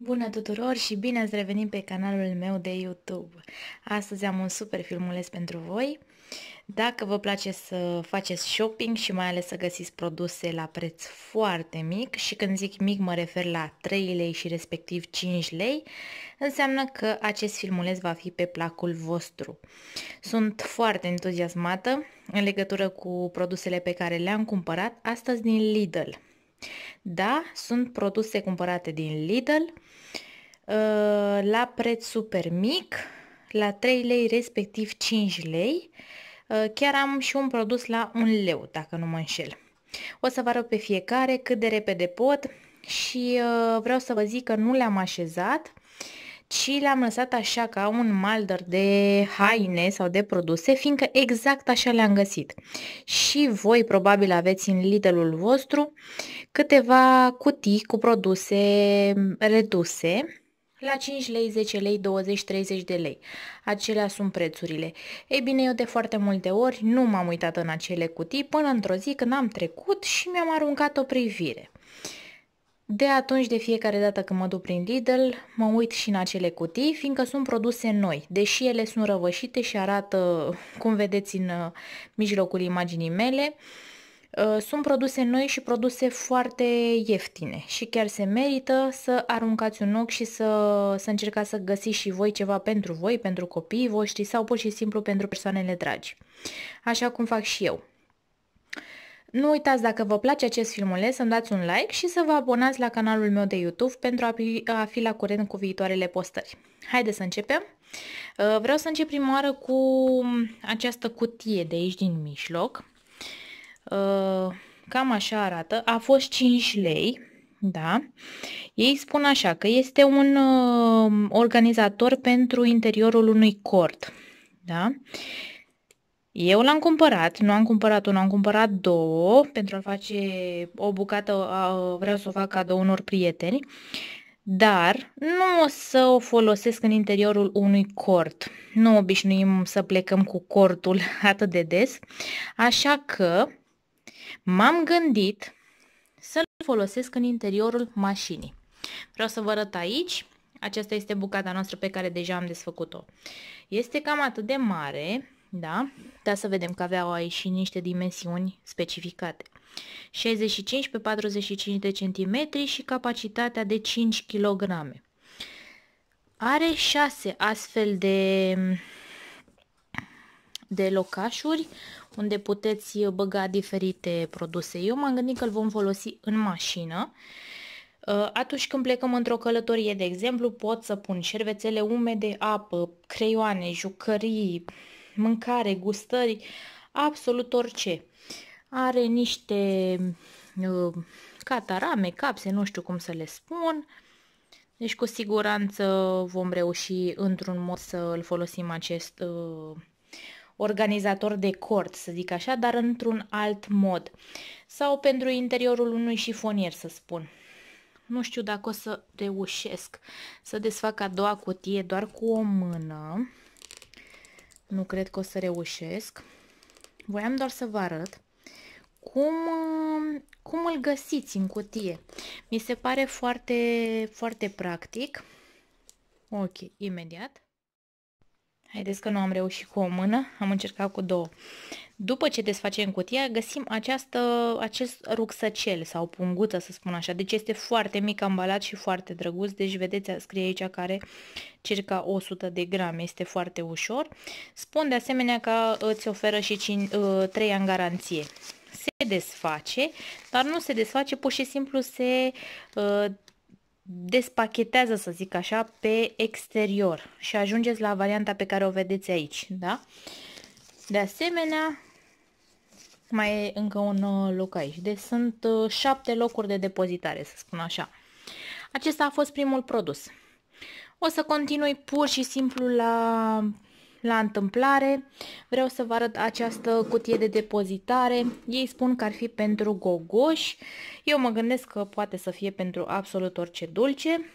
Bună tuturor și bine ați revenit pe canalul meu de YouTube! Astăzi am un super filmuleț pentru voi. Dacă vă place să faceți shopping și mai ales să găsiți produse la preț foarte mic și când zic mic mă refer la 3 lei și respectiv 5 lei, înseamnă că acest filmuleț va fi pe placul vostru. Sunt foarte entuziasmată în legătură cu produsele pe care le-am cumpărat astăzi din Lidl. Da, sunt produse cumpărate din Lidl, Uh, la preț super mic, la 3 lei respectiv 5 lei. Uh, chiar am și un produs la 1 leu, dacă nu mă înșel. O să vă arăt pe fiecare cât de repede pot și uh, vreau să vă zic că nu le-am așezat, ci le-am lăsat așa ca un malder de haine sau de produse, fiindcă exact așa le-am găsit. Și voi probabil aveți în lidl vostru câteva cutii cu produse reduse, la 5 lei, 10 lei, 20, 30 de lei. Acelea sunt prețurile. Ei bine, eu de foarte multe ori nu m-am uitat în acele cutii până într-o zi când am trecut și mi-am aruncat o privire. De atunci, de fiecare dată când mă duc prin Lidl, mă uit și în acele cutii, fiindcă sunt produse noi, deși ele sunt răvășite și arată, cum vedeți în uh, mijlocul imaginii mele, uh, Uh, sunt produse noi și produse foarte ieftine și chiar se merită să aruncați un ochi și să, să încercați să găsiți și voi ceva pentru voi, pentru copiii voștri sau pur și simplu pentru persoanele dragi, așa cum fac și eu. Nu uitați dacă vă place acest filmuleț să-mi dați un like și să vă abonați la canalul meu de YouTube pentru a fi, a fi la curent cu viitoarele postări. Haideți să începem! Uh, vreau să încep prima oară cu această cutie de aici din mijloc. Uh, cam așa arată, a fost 5 lei, da? Ei spun așa că este un uh, organizator pentru interiorul unui cort, da? Eu l-am cumpărat, nu am cumpărat unul, am cumpărat două pentru a face o bucată, vreau să o fac cadou unor prieteni, dar nu o să o folosesc în interiorul unui cort. Nu obișnuim să plecăm cu cortul atât de des, așa că M-am gândit să-l folosesc în interiorul mașinii. Vreau să vă arăt aici. Aceasta este bucata noastră pe care deja am desfăcut-o. Este cam atât de mare, da? Dar să vedem că avea aici și niște dimensiuni specificate. 65 pe 45 de centimetri și capacitatea de 5 kg. Are 6 astfel de, de locașuri, unde puteți uh, băga diferite produse. Eu m-am gândit că îl vom folosi în mașină. Uh, atunci când plecăm într-o călătorie, de exemplu, pot să pun șervețele umede, apă, creioane, jucării, mâncare, gustări, absolut orice. Are niște uh, catarame, capse, nu știu cum să le spun. Deci cu siguranță vom reuși într-un mod să îl folosim acest uh, organizator de cort, să zic așa, dar într-un alt mod. Sau pentru interiorul unui șifonier, să spun. Nu știu dacă o să reușesc să desfac a doua cutie doar cu o mână. Nu cred că o să reușesc. Voiam doar să vă arăt cum, cum îl găsiți în cutie. Mi se pare foarte, foarte practic. Ok, imediat. Haideți că nu am reușit cu o mână, am încercat cu două. După ce desfacem cutia, găsim această, acest rucsăcel sau punguță, să spun așa. Deci este foarte mic ambalat și foarte drăguț. Deci vedeți, scrie aici că are circa 100 de grame. Este foarte ușor. Spun de asemenea că îți oferă și 5, 3 ă, ani garanție. Se desface, dar nu se desface, pur și simplu se ă, despachetează, să zic așa, pe exterior și ajungeți la varianta pe care o vedeți aici, da? De asemenea, mai e încă un uh, loc aici. Deci sunt uh, șapte locuri de depozitare, să spun așa. Acesta a fost primul produs. O să continui pur și simplu la la întâmplare. Vreau să vă arăt această cutie de depozitare. Ei spun că ar fi pentru gogoși. Eu mă gândesc că poate să fie pentru absolut orice dulce.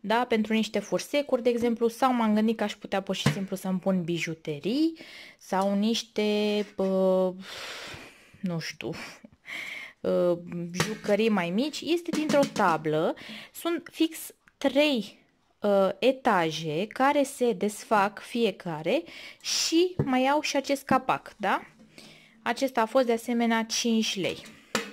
Da, pentru niște fursecuri, de exemplu, sau m-am gândit că aș putea pur și simplu să-mi pun bijuterii sau niște, uh, nu știu, uh, jucării mai mici. Este dintr-o tablă. Sunt fix 3 uh, etaje care se desfac fiecare și mai au și acest capac, da? Acesta a fost de asemenea 5 lei.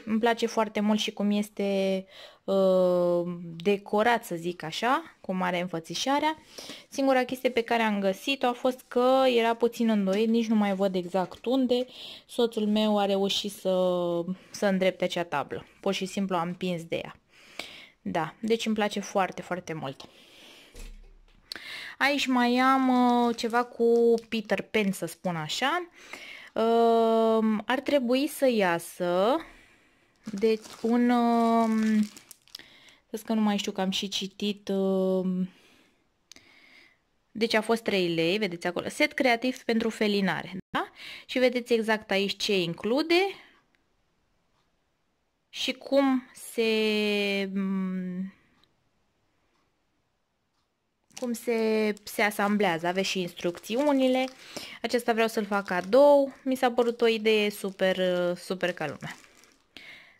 Îmi place foarte mult și cum este uh, decorat, să zic așa, cum are înfățișarea. Singura chestie pe care am găsit-o a fost că era puțin îndoit, nici nu mai văd exact unde. Soțul meu a reușit să, să îndrepte acea tablă. Pur și simplu am pins de ea. Da, deci îmi place foarte, foarte mult. Aici mai am uh, ceva cu Peter Pan, să spun așa. Uh, ar trebui să iasă deci un... Uh, um, să că nu mai știu că am și citit... Uh, deci a fost 3 lei, vedeți acolo, set creativ pentru felinare, da? Și vedeți exact aici ce include și cum se cum se, se asamblează. Aveți și instrucțiunile. Acesta vreau să-l fac cadou. Mi s-a părut o idee super, super ca lumea.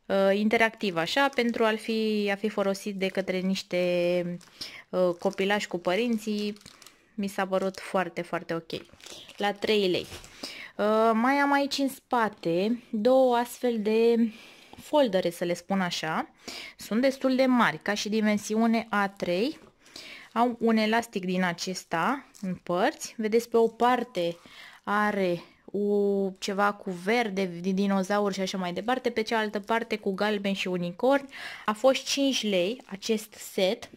Uh, interactiv așa, pentru a fi, a fi folosit de către niște uh, copilași cu părinții. Mi s-a părut foarte, foarte ok. La 3 lei. Uh, mai am aici în spate două astfel de foldere, să le spun așa. Sunt destul de mari, ca și dimensiune A3 au un elastic din acesta în părți. Vedeți, pe o parte are o, ceva cu verde, dinozauri și așa mai departe, pe cealaltă parte cu galben și unicorn. A fost 5 lei acest set.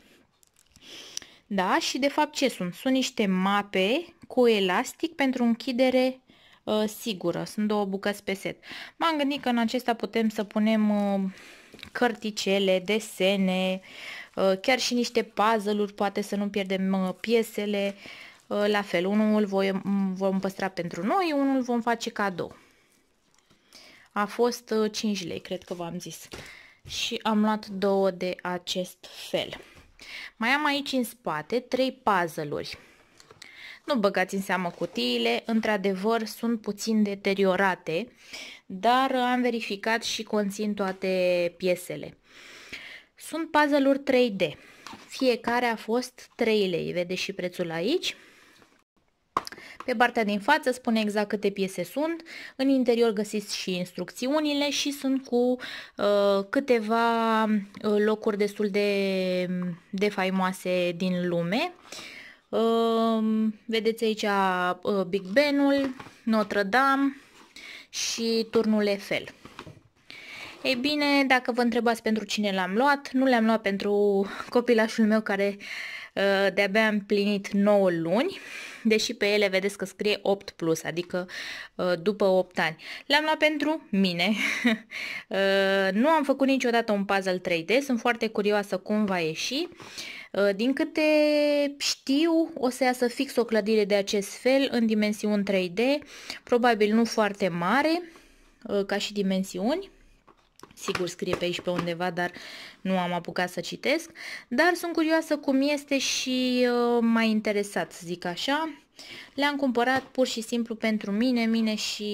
Da, și de fapt ce sunt? Sunt niște mape cu elastic pentru închidere uh, sigură. Sunt două bucăți pe set. M-am gândit că în acesta putem să punem uh, cărticele, desene, uh, Uh, chiar și niște puzzle-uri, poate să nu pierdem uh, piesele, uh, la fel, unul voi, um, vom păstra pentru noi, unul vom face cadou. A fost 5 lei, cred că v-am zis. Și am luat două de acest fel. Mai am aici în spate trei puzzle-uri. Nu băgați în seamă cutiile, într-adevăr sunt puțin deteriorate, dar am verificat și conțin toate piesele. Sunt puzzle-uri 3D. Fiecare a fost 3 lei, Vedeți și prețul aici. Pe partea din față spune exact câte piese sunt, în interior găsiți și instrucțiunile și sunt cu uh, câteva uh, locuri destul de, de faimoase din lume. Uh, vedeți aici uh, Big Ben-ul, Notre Dame și turnul Eiffel. Ei bine, dacă vă întrebați pentru cine l-am luat, nu l-am luat pentru copilașul meu care uh, de-abia a plinit 9 luni, deși pe ele vedeți că scrie 8 plus, adică uh, după 8 ani. L-am luat pentru mine. Uh, nu am făcut niciodată un puzzle 3D, sunt foarte curioasă cum va ieși. Din câte știu, o să iasă fix o clădire de acest fel, în dimensiuni 3D, probabil nu foarte mare, ca și dimensiuni sigur scrie pe aici pe undeva, dar nu am apucat să citesc, dar sunt curioasă cum este și uh, mai interesat, să zic așa. Le-am cumpărat pur și simplu pentru mine, mine și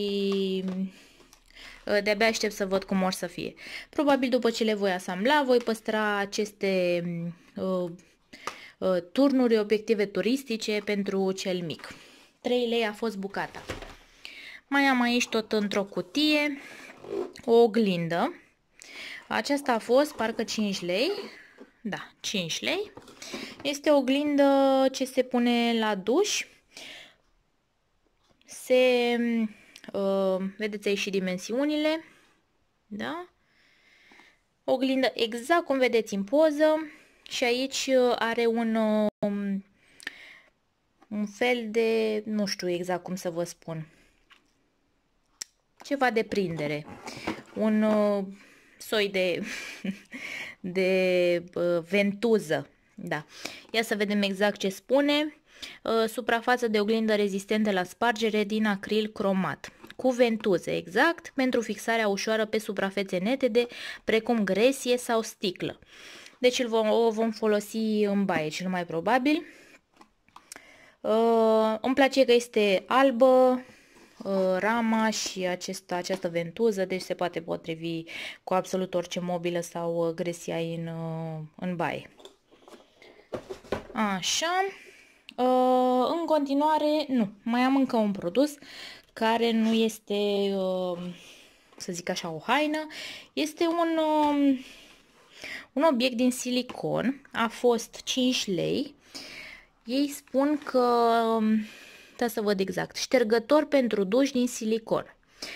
uh, de-abia aștept să văd cum or să fie. Probabil după ce le voi asambla, voi păstra aceste uh, uh, turnuri, obiective turistice pentru cel mic. 3 lei a fost bucata. Mai am aici tot într-o cutie o oglindă aceasta a fost parcă 5 lei. Da, 5 lei. Este o oglindă ce se pune la duș. Se, uh, vedeți aici și dimensiunile. Da? Oglindă exact cum vedeți în poză. Și aici uh, are un, um, un fel de, nu știu exact cum să vă spun, ceva de prindere. Un... Uh, soi de, de uh, ventuză. Da. Ia să vedem exact ce spune. Uh, suprafață de oglindă rezistentă la spargere din acril cromat cu ventuze, exact, pentru fixarea ușoară pe suprafețe netede, precum gresie sau sticlă. Deci îl vom, o vom folosi în baie cel mai probabil. Uh, îmi place că este albă, Uh, rama și acesta, această ventuză, deci se poate potrivi cu absolut orice mobilă sau uh, gresia în, uh, în baie. Așa, în continuare, nu, mai am încă un produs care nu este, să zic așa, o haină, este un, um, un obiect din silicon, a fost 5 lei, ei spun că um, Stai să văd exact. Ștergător pentru duș din silicon.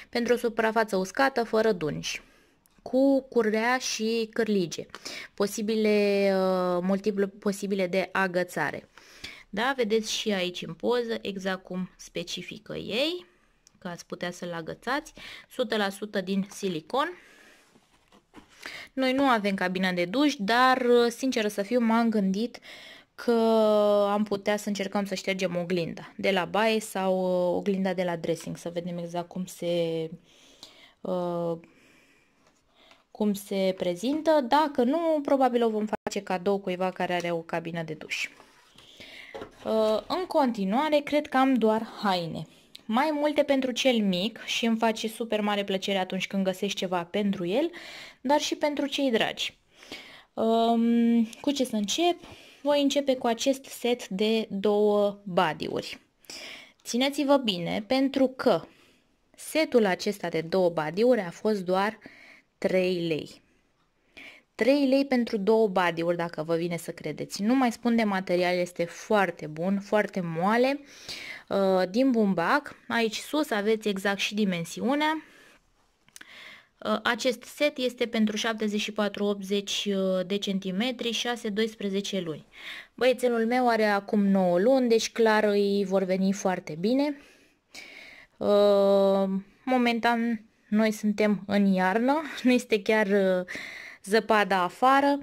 Pentru o suprafață uscată, fără dungi cu curea și cârlige, posibile, uh, multiple posibile de agățare. Da, vedeți și aici în poză exact cum specifică ei, că ați putea să-l agățați, 100% din silicon. Noi nu avem cabina de duș, dar uh, sincer să fiu m-am gândit uh, că am putea să încercăm să ștergem oglinda de la baie sau uh, oglinda de la dressing, să vedem exact cum se, uh, cum se prezintă. Dacă nu, probabil o vom face cadou cuiva care are o cabină de duș. Uh, în continuare, cred că am doar haine. Mai multe pentru cel mic și îmi face super mare plăcere atunci când găsești ceva pentru el, dar și pentru cei dragi. Um, cu ce să încep? voi începe cu acest set de două badiuri. Țineți-vă bine pentru că setul acesta de două badiuri a fost doar 3 lei. 3 lei pentru două badiuri, dacă vă vine să credeți. Nu mai spun de material, este foarte bun, foarte moale, uh, din bumbac. Aici sus aveți exact și dimensiunea, Uh, acest set este pentru 74-80 uh, de centimetri, 6-12 luni. Băiețelul meu are acum 9 luni, deci clar îi vor veni foarte bine. Uh, momentan noi suntem în iarnă, nu este chiar zăpada afară,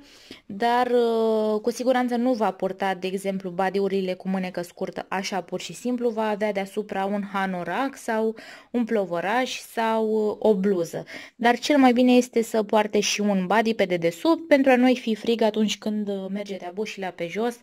dar uh, cu siguranță nu va purta, de exemplu, badiurile cu mânecă scurtă așa pur și simplu, va avea deasupra un hanorac sau un plovoraș sau uh, o bluză. Dar cel mai bine este să poarte și un body pe dedesubt pentru a nu-i fi frig atunci când uh, merge de-a bușilea pe jos,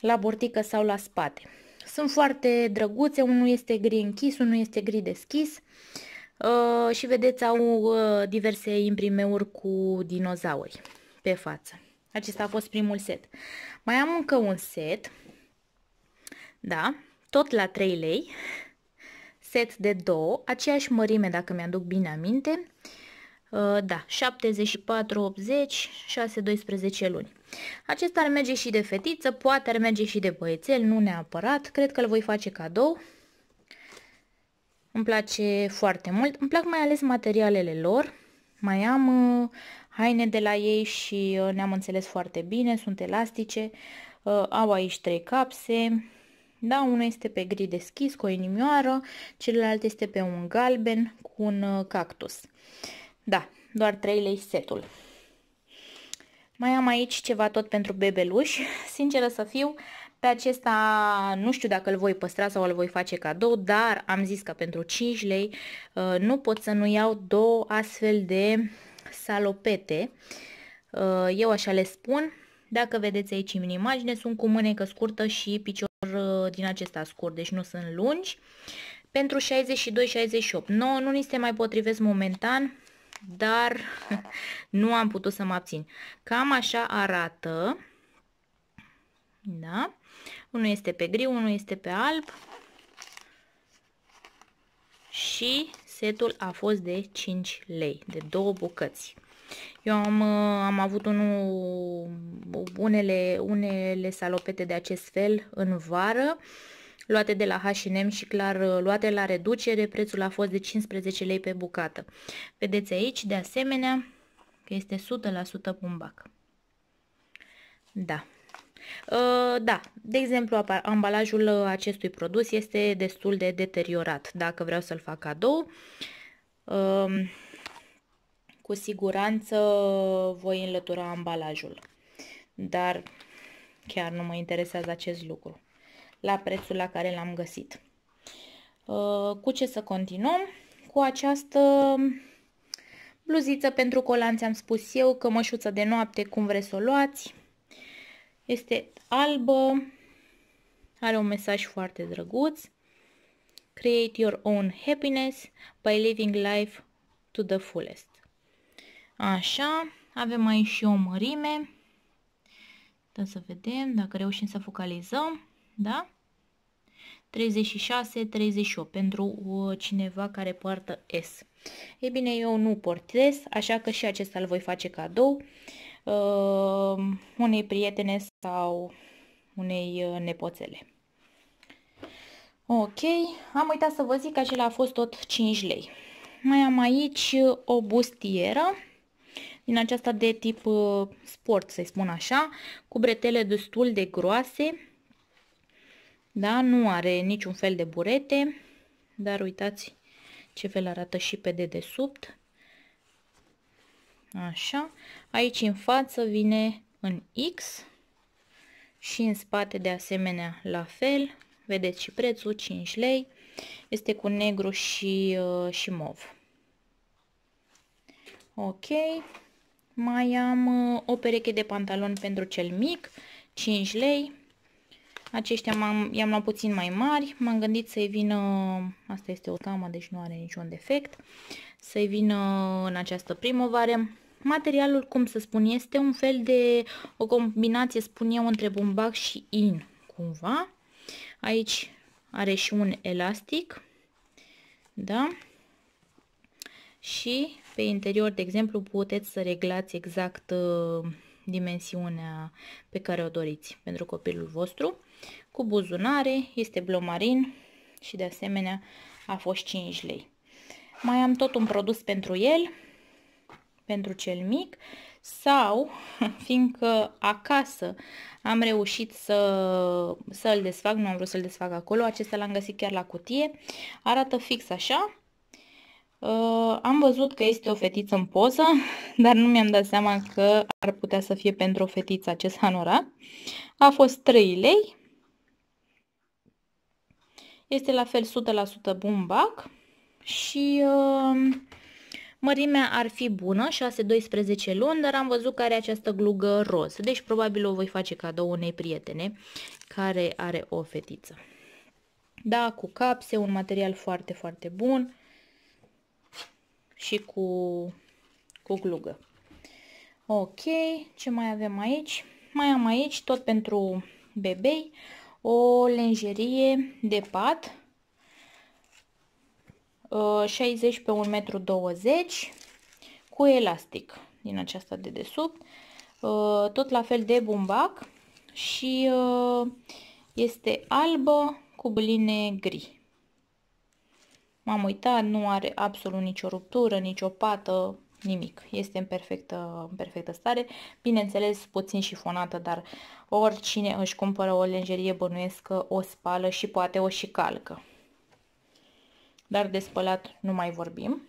la bortică sau la spate. Sunt foarte drăguțe, unul este gri închis, unul este gri deschis. Uh, Uh, și vedeți, au uh, diverse imprimeuri cu dinozauri pe față. Acesta a fost primul set. Mai am încă un set, da, tot la 3 lei, set de 2, aceeași mărime dacă mi-aduc bine aminte, uh, da, 74, 80, 6, 12 luni. Acesta ar merge și de fetiță, poate ar merge și de băiețel, nu neapărat, cred că îl voi face cadou. Îmi place foarte mult. Îmi plac mai ales materialele lor. Mai am uh, haine de la ei și uh, ne-am înțeles foarte bine. Sunt elastice. Uh, au aici trei capse. Da, unul este pe gri deschis cu o inimioară, celălalt este pe un galben cu un uh, cactus. Da, doar 3 lei setul. Mai am aici ceva tot pentru bebeluși. Sinceră să fiu, uh, pe acesta nu știu dacă îl voi păstra sau îl voi face cadou, dar am zis că pentru 5 lei uh, nu pot să nu iau două astfel de salopete. Uh, eu așa le spun. Dacă vedeți aici în imagine, sunt cu mânecă scurtă și picior uh, din acesta scurt, deci nu sunt lungi. Pentru 62-68. No, nu ni se mai potrivesc momentan, dar nu am putut să mă abțin. Cam așa arată. Da? Unul este pe gri, unul este pe alb. Și setul a fost de 5 lei, de două bucăți. Eu am, uh, am avut unul, unele, unele salopete de acest fel în vară, luate de la H&M și clar uh, luate la reducere, prețul a fost de 15 lei pe bucată. Vedeți aici, de asemenea, că este 100% Bumbac. Da, Uh, da, de exemplu, ambalajul uh, acestui produs este destul de deteriorat. Dacă vreau să-l fac cadou, um, cu siguranță voi înlătura ambalajul. Dar chiar nu mă interesează acest lucru la prețul la care l-am găsit. Uh, cu ce să continuăm? Cu această bluziță pentru colanți am spus eu, cămășuță de noapte, cum vreți să o luați, este albă, are un mesaj foarte drăguț. Create your own happiness by living life to the fullest. Așa, avem aici și o mărime. Da să vedem dacă reușim să focalizăm, da? 36-38 pentru uh, cineva care poartă S. Ei bine, eu nu port S, așa că și acesta îl voi face cadou uh, unei prietene sau unei uh, nepoțele. Ok, am uitat să vă zic că acela a fost tot 5 lei. Mai am aici uh, o bustieră din aceasta de tip uh, sport, să-i spun așa, cu bretele destul de groase. Da, nu are niciun fel de burete, dar uitați ce fel arată și pe dedesubt. Așa, Aici în față vine în X și în spate de asemenea la fel. Vedeți și prețul, 5 lei. Este cu negru și, uh, și mov. Ok. Mai am uh, o pereche de pantaloni pentru cel mic, 5 lei. Aceștia i-am luat puțin mai mari, m-am gândit să-i vină, asta este o tamă, deci nu are niciun defect, să-i vină în această primăvară. Materialul, cum să spun, este un fel de o combinație, spun eu, între bumbac și in, cumva. Aici are și un elastic, da? Și pe interior, de exemplu, puteți să reglați exact uh, dimensiunea pe care o doriți pentru copilul vostru. Cu buzunare, este blomarin și de asemenea a fost 5 lei. Mai am tot un produs pentru el, pentru cel mic sau, fiindcă acasă am reușit să, să îl desfac, nu am vrut să-l desfac acolo, acesta l-am găsit chiar la cutie, arată fix așa. Uh, am văzut că este o fetiță în poză, dar nu mi-am dat seama că ar putea să fie pentru o fetiță acest hanorac. A fost 3 lei. Este la fel 100% bumbac și uh, Mărimea ar fi bună, 6-12 luni, dar am văzut că are această glugă roz. Deci probabil o voi face cadou unei prietene care are o fetiță. Da, cu capse, un material foarte, foarte bun și cu, cu glugă. Ok, ce mai avem aici? Mai am aici, tot pentru bebei, o lenjerie de pat 60 uh, pe 1,20 m cu elastic din aceasta de desubt, uh, tot la fel de bumbac și uh, este albă cu bline gri. M-am uitat, nu are absolut nicio ruptură, nicio pată, nimic. Este în perfectă, în perfectă stare. Bineînțeles, puțin șifonată, dar oricine își cumpără o lenjerie bănuiesc că o spală și poate o și calcă dar de spălat nu mai vorbim.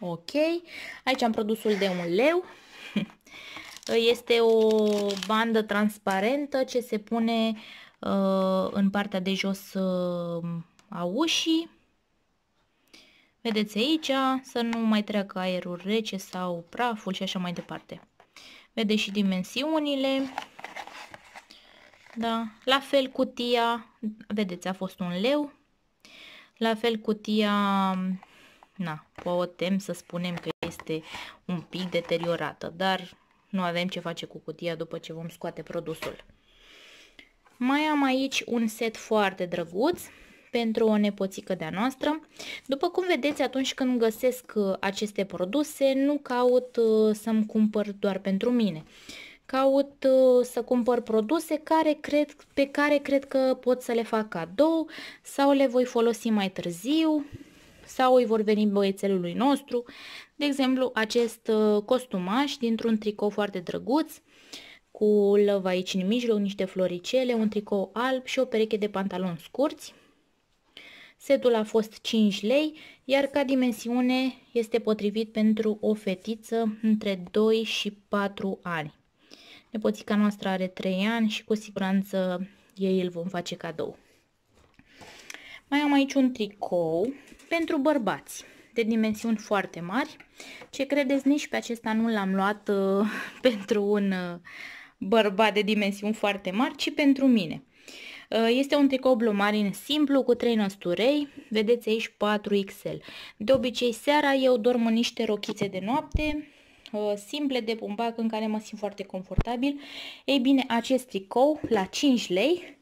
Ok, aici am produsul de un leu. Este o bandă transparentă ce se pune uh, în partea de jos uh, a ușii. Vedeți aici să nu mai treacă aerul rece sau praful și așa mai departe. Vedeți și dimensiunile. Da, la fel cutia, vedeți, a fost un leu, la fel cutia, na, putem să spunem că este un pic deteriorată, dar nu avem ce face cu cutia după ce vom scoate produsul. Mai am aici un set foarte drăguț pentru o nepoțică de-a noastră. După cum vedeți, atunci când găsesc uh, aceste produse, nu caut uh, să-mi cumpăr doar pentru mine caut uh, să cumpăr produse care cred, pe care cred că pot să le fac cadou sau le voi folosi mai târziu sau îi vor veni băiețelului nostru. De exemplu, acest uh, costumaș dintr-un tricou foarte drăguț cu lăva aici în mijloc, niște floricele, un tricou alb și o pereche de pantaloni scurți. Setul a fost 5 lei, iar ca dimensiune este potrivit pentru o fetiță între 2 și 4 ani. Nepoțica noastră are 3 ani și cu siguranță ei îl vom face cadou. Mai am aici un tricou pentru bărbați de dimensiuni foarte mari. Ce credeți, nici pe acesta nu l-am luat uh, pentru un uh, bărbat de dimensiuni foarte mari, ci pentru mine. Uh, este un tricou blumarin simplu cu 3 năsturei, vedeți aici 4XL. De obicei seara eu dorm în niște rochițe de noapte, Uh, simple de bumbac în care mă simt foarte confortabil. Ei bine, acest tricou la 5 lei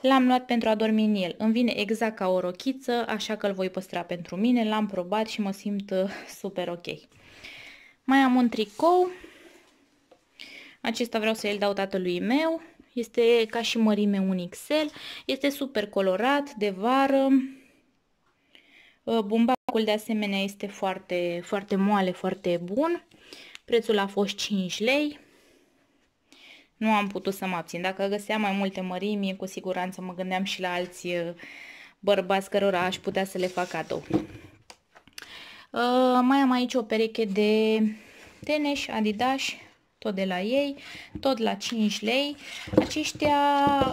L-am luat pentru a dormi în el. Îmi vine exact ca o rochiță, așa că îl voi păstra pentru mine. L-am probat și mă simt uh, super ok. Mai am un tricou. Acesta vreau să l dau tatălui meu. Este ca și mărime un XL. Este super colorat, de vară. Uh, bumbacul de asemenea este foarte, foarte moale, foarte bun. Prețul a fost 5 lei. Nu am putut să mă abțin. Dacă găseam mai multe mărimi, cu siguranță mă gândeam și la alți uh, bărbați cărora aș putea să le fac cadou. Uh, mai am aici o pereche de teneș, adidas, tot de la ei, tot la 5 lei. Aceștia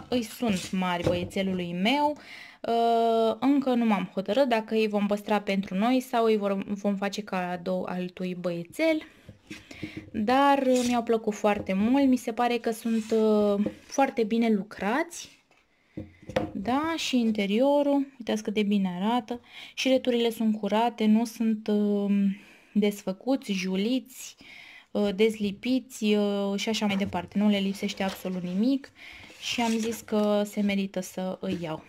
îi sunt mari băiețelului meu. Uh, încă nu m-am hotărât dacă îi vom păstra pentru noi sau îi vom face cadou altui băiețel. Dar uh, mi-au plăcut foarte mult, mi se pare că sunt uh, foarte bine lucrați. Da, și interiorul, uitați cât de bine arată. Și returile sunt curate, nu sunt um, desfăcuți, juliți, uh, dezlipiți și așa mai departe. Nu le lipsește absolut nimic și am zis că se merită să îi iau.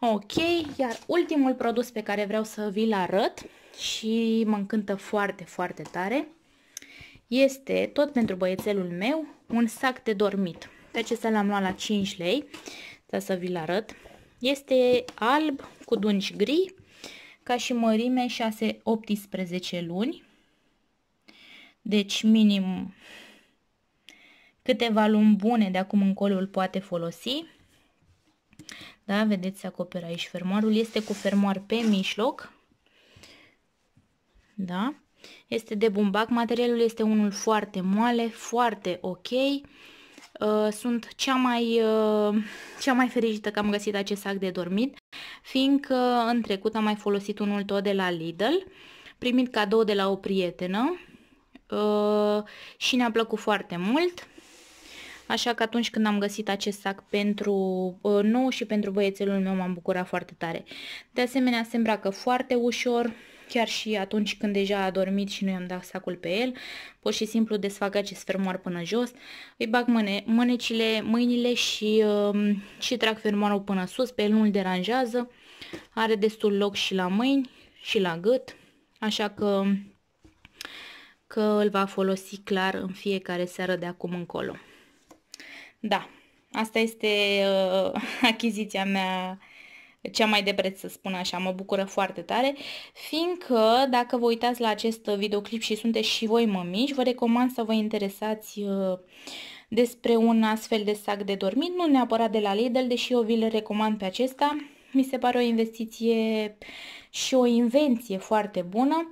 Ok, iar ultimul produs pe care vreau să vi-l arăt și mă încântă foarte, foarte tare este tot pentru băiețelul meu un sac de dormit. Deci să l-am luat la 5 lei, da să vi-l arăt. Este alb cu dungi gri, ca și mărime 6-18 luni. Deci minim câteva luni bune de acum încolo îl poate folosi. Da, vedeți, se acoperă aici fermoarul. Este cu fermoar pe mijloc. Da? Este de bumbac, materialul este unul foarte moale, foarte ok. Uh, sunt cea mai, uh, cea mai fericită că am găsit acest sac de dormit, fiindcă în trecut am mai folosit unul tot de la Lidl, primit cadou de la o prietenă uh, și ne-a plăcut foarte mult. Așa că atunci când am găsit acest sac pentru nou și pentru băiețelul meu m-am bucurat foarte tare. De asemenea se îmbracă foarte ușor, chiar și atunci când deja a dormit și nu i-am dat sacul pe el, pur și simplu desfac acest fermoar până jos, îi bag mâne, mânecile, mâinile și, uh, și trag fermoarul până sus, pe el nu îl deranjează, are destul loc și la mâini și la gât, așa că, că îl va folosi clar în fiecare seară de acum încolo. Da, asta este uh, achiziția mea cea mai de preț să spun așa, mă bucură foarte tare, fiindcă dacă vă uitați la acest videoclip și sunteți și voi mămici, vă recomand să vă interesați uh, despre un astfel de sac de dormit, nu neapărat de la Lidl, deși eu vi-l recomand pe acesta, mi se pare o investiție și o invenție foarte bună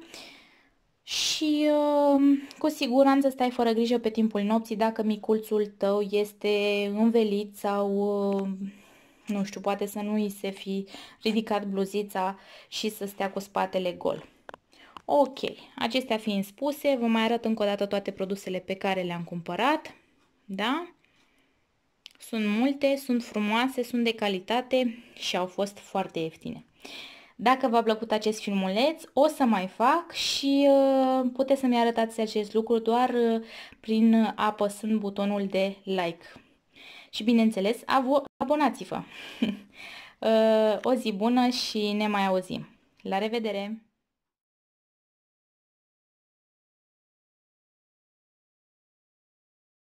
și uh, cu siguranță stai fără grijă pe timpul nopții dacă micuțul tău este învelit sau uh, nu știu, poate să nu îi se fi ridicat bluzița și să stea cu spatele gol. Ok, acestea fiind spuse, vă mai arăt încă o dată toate produsele pe care le-am cumpărat, da? Sunt multe, sunt frumoase, sunt de calitate și au fost foarte ieftine. Dacă v-a plăcut acest filmuleț, o să mai fac și uh, puteți să-mi arătați acest lucru doar uh, prin apăsând butonul de like și bineînțeles abonați-vă! Uh, o zi bună și ne mai auzim! La revedere!